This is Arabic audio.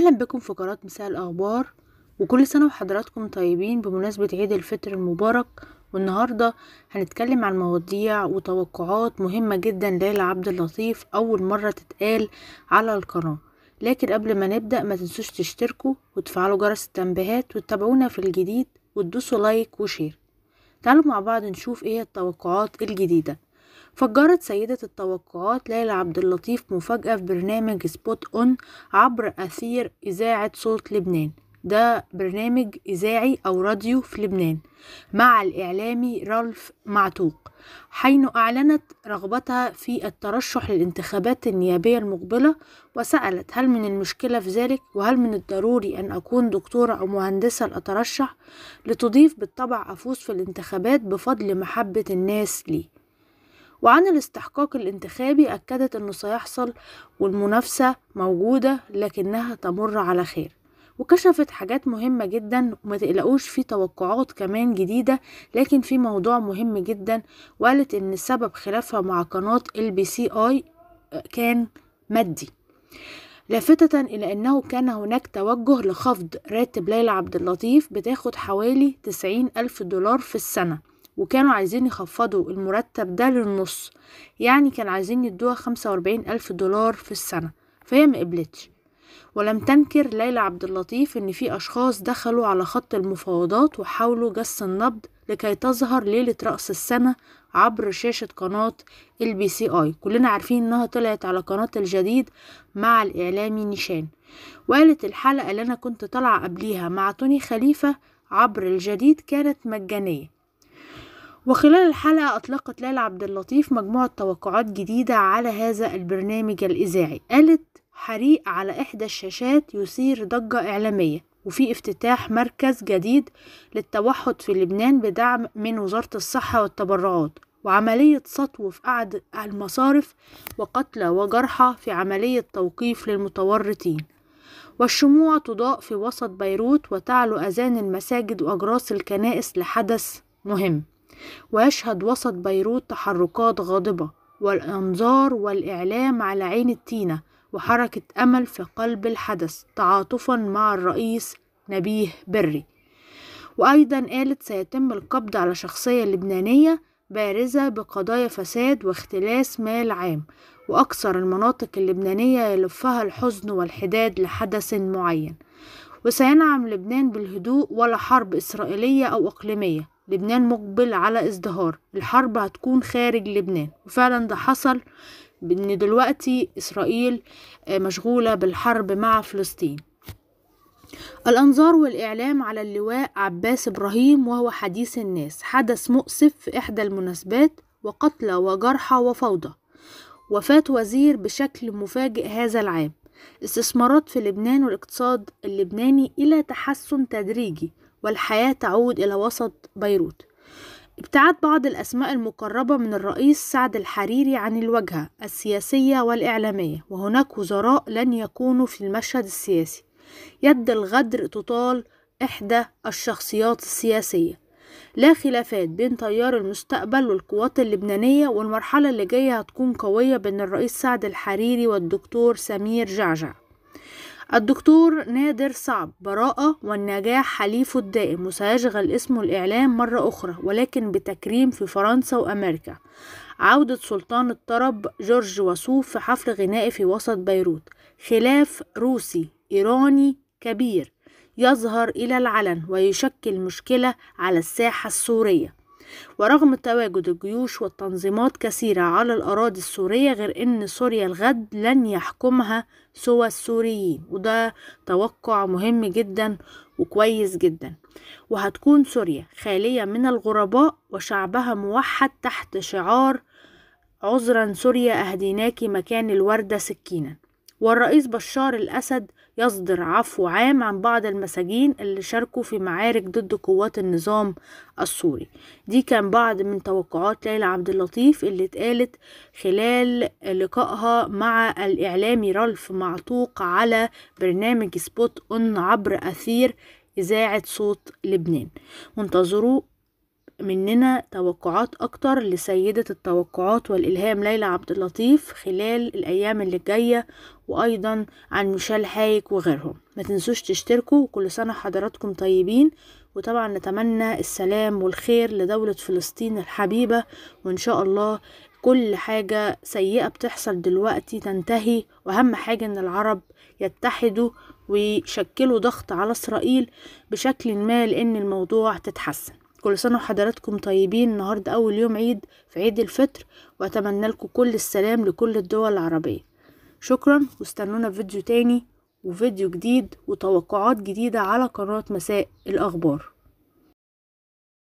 أهلا بكم في قناة مساء الأخبار وكل سنة وحضراتكم طيبين بمناسبة عيد الفطر المبارك والنهاردة هنتكلم عن مواضيع وتوقعات مهمة جدا ليلى عبد اللطيف أول مرة تتقال على القناة لكن قبل ما نبدأ ما تنسوش تشتركوا وتفعلوا جرس التنبيهات وتتابعونا في الجديد وتدوسوا لايك وشير تعالوا مع بعض نشوف ايه التوقعات الجديدة فجرت سيدة التوقعات ليلى عبد اللطيف مفاجأة في برنامج سبوت أون عبر أثير إذاعة صوت لبنان ده برنامج إذاعي أو راديو في لبنان مع الإعلامي رالف معتوق حين أعلنت رغبتها في الترشح للانتخابات النيابية المقبلة وسألت هل من المشكلة في ذلك وهل من الضروري أن أكون دكتورة أو مهندسة لأترشح لتضيف بالطبع أفوز في الانتخابات بفضل محبة الناس لي وعن الاستحقاق الانتخابي أكدت أنه سيحصل والمنافسة موجودة لكنها تمر على خير وكشفت حاجات مهمة جدا وما تقلقوش في توقعات كمان جديدة لكن في موضوع مهم جدا وقالت ان سبب خلافها مع قناة ال بي سي اي كان مادي لافتة إلى أنه كان هناك توجه لخفض راتب ليلى عبد اللطيف بتاخد حوالي تسعين ألف دولار في السنة وكانوا عايزين يخفضوا المرتب ده للنص يعني كان عايزين يدوها خمسة وأربعين ألف دولار في السنة فهي مقبلتش ولم تنكر ليلى عبد اللطيف إن في أشخاص دخلوا على خط المفاوضات وحاولوا جس النبض لكي تظهر ليلة رأس السنة عبر شاشة قناة البي سي آي كلنا عارفين إنها طلعت على قناة الجديد مع الإعلامي نيشان وقالت الحلقة اللي أنا كنت طالعة قبليها مع توني خليفة عبر الجديد كانت مجانية وخلال الحلقة أطلقت ليلى عبد اللطيف مجموعة توقعات جديدة على هذا البرنامج الإذاعي قالت حريق على إحدى الشاشات يثير ضجة إعلامية وفي افتتاح مركز جديد للتوحد في لبنان بدعم من وزارة الصحة والتبرعات وعملية سطو في قعد المصارف وقتلى وجرحى في عملية توقيف للمتورطين والشموع تضاء في وسط بيروت وتعلو أذان المساجد وأجراس الكنائس لحدث مهم ويشهد وسط بيروت تحركات غاضبة والأنظار والإعلام على عين التينة وحركة أمل في قلب الحدث تعاطفا مع الرئيس نبيه بري وأيضا قالت سيتم القبض على شخصية لبنانية بارزة بقضايا فساد واختلاس مال عام وأكثر المناطق اللبنانية يلفها الحزن والحداد لحدث معين وسينعم لبنان بالهدوء ولا حرب إسرائيلية أو إقليمية لبنان مقبل على ازدهار الحرب هتكون خارج لبنان وفعلا ده حصل ان دلوقتي اسرائيل آه، مشغولة بالحرب مع فلسطين الأنظار والإعلام على اللواء عباس إبراهيم وهو حديث الناس حدث مؤسف في إحدى المناسبات وقتلى وجرحى وفوضى وفاة وزير بشكل مفاجئ هذا العام استثمارات في لبنان والاقتصاد اللبناني إلى تحسن تدريجي والحياة تعود إلى وسط بيروت ابتعد بعض الأسماء المقربة من الرئيس سعد الحريري عن الواجهة السياسية والإعلامية وهناك وزراء لن يكونوا في المشهد السياسي يد الغدر تطال إحدى الشخصيات السياسية لا خلافات بين تيار المستقبل والقوات اللبنانية والمرحلة اللي جاية هتكون قوية بين الرئيس سعد الحريري والدكتور سمير جعجع الدكتور نادر صعب براءة والنجاح حليفه الدائم وسيشغل اسمه الإعلام مرة أخرى ولكن بتكريم في فرنسا وأمريكا عودة سلطان الطرب جورج وسوف في حفل غنائي في وسط بيروت خلاف روسي إيراني كبير يظهر إلى العلن ويشكل مشكلة على الساحة السورية ورغم تواجد الجيوش والتنظيمات كثيرة على الأراضي السورية غير أن سوريا الغد لن يحكمها سوى السوريين وده توقع مهم جدا وكويس جدا وهتكون سوريا خالية من الغرباء وشعبها موحد تحت شعار عذرا سوريا أهديناك مكان الوردة سكينا والرئيس بشار الأسد يصدر عفو عام عن بعض المساجين اللي شاركوا في معارك ضد قوات النظام السوري دي كان بعض من توقعات ليلى عبد اللطيف اللي اتقالت خلال لقائها مع الإعلامي رالف معتوق على برنامج سبوت أون عبر أثير إذاعة صوت لبنان وانتظروا مننا توقعات أكتر لسيدة التوقعات والإلهام ليلى عبد اللطيف خلال الأيام اللي جاية وأيضا عن ميشيل حايك وغيرهم ما تنسوش تشتركوا وكل سنة حضراتكم طيبين وطبعا نتمنى السلام والخير لدولة فلسطين الحبيبة وإن شاء الله كل حاجة سيئة بتحصل دلوقتي تنتهي وأهم حاجة إن العرب يتحدوا ويشكلوا ضغط على إسرائيل بشكل ما لأن الموضوع تتحسن كل سنة وحضراتكم طيبين النهاردة أول يوم عيد في عيد الفطر وأتمنى لكم كل السلام لكل الدول العربية شكرا واستنونا في فيديو تاني وفيديو جديد وتوقعات جديدة على قناة مساء الأخبار